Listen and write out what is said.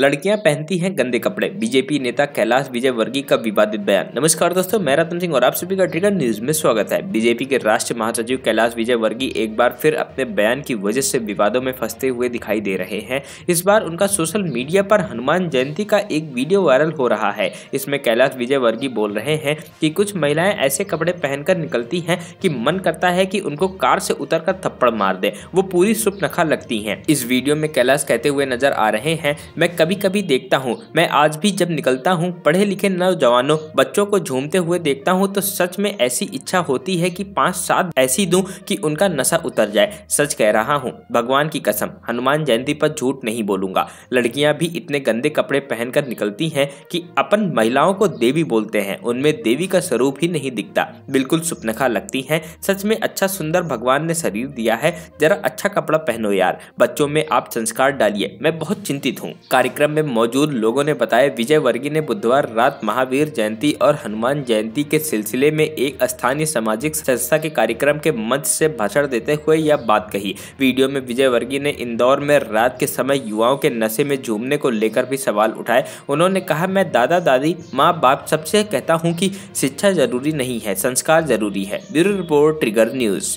लड़कियां पहनती हैं गंदे कपड़े बीजेपी नेता कैलाश विजय वर्गी का विवादित बयान नमस्कार दोस्तों मैं रतन सिंह और आप सभी का ट्रिगर न्यूज में स्वागत है बीजेपी के राष्ट्रीय महासचिव कैलाश विजय वर्गी एक बार फिर अपने बयान की वजह से विवादों में फंसते हुए दिखाई दे रहे हैं इस बार उनका सोशल मीडिया पर हनुमान जयंती का एक वीडियो वायरल हो रहा है इसमें कैलाश विजय वर्गीय बोल रहे हैं कि कुछ महिलाएं ऐसे कपड़े पहनकर निकलती हैं कि मन करता है कि उनको कार से उतर थप्पड़ मार दे वो पूरी सुपनखा लगती है इस वीडियो में कैलाश कहते हुए नजर आ रहे हैं मैं कभी कभी देखता हूँ मैं आज भी जब निकलता हूँ पढ़े लिखे नौजवानों बच्चों को झूमते हुए देखता हूँ तो सच में ऐसी इच्छा होती है कि पांच सात ऐसी दूं कि उनका नशा उतर जाए सच कह रहा हूँ भगवान की कसम हनुमान जयंती पर झूठ नहीं बोलूंगा लड़कियाँ भी इतने गंदे कपड़े पहनकर निकलती हैं कि अपन महिलाओं को देवी बोलते हैं उनमें देवी का स्वरूप ही नहीं दिखता बिल्कुल सुपनखा लगती है सच में अच्छा सुंदर भगवान ने शरीर दिया है जरा अच्छा कपड़ा पहनो यार बच्चों में आप संस्कार डालिए मैं बहुत चिंतित हूँ कार्यक्रम कार्यक्रम में मौजूद लोगों ने बताया विजय वर्गीय ने बुधवार रात महावीर जयंती और हनुमान जयंती के सिलसिले में एक स्थानीय सामाजिक संस्था के कार्यक्रम के मंच से भाषण देते हुए यह बात कही वीडियो में विजय वर्गीय ने इंदौर में रात के समय युवाओं के नशे में झूमने को लेकर भी सवाल उठाए उन्होंने कहा मैं दादा दादी माँ बाप सबसे कहता हूँ की शिक्षा जरूरी नहीं है संस्कार जरूरी है ब्यूरो रिपोर्ट ट्रिगर न्यूज़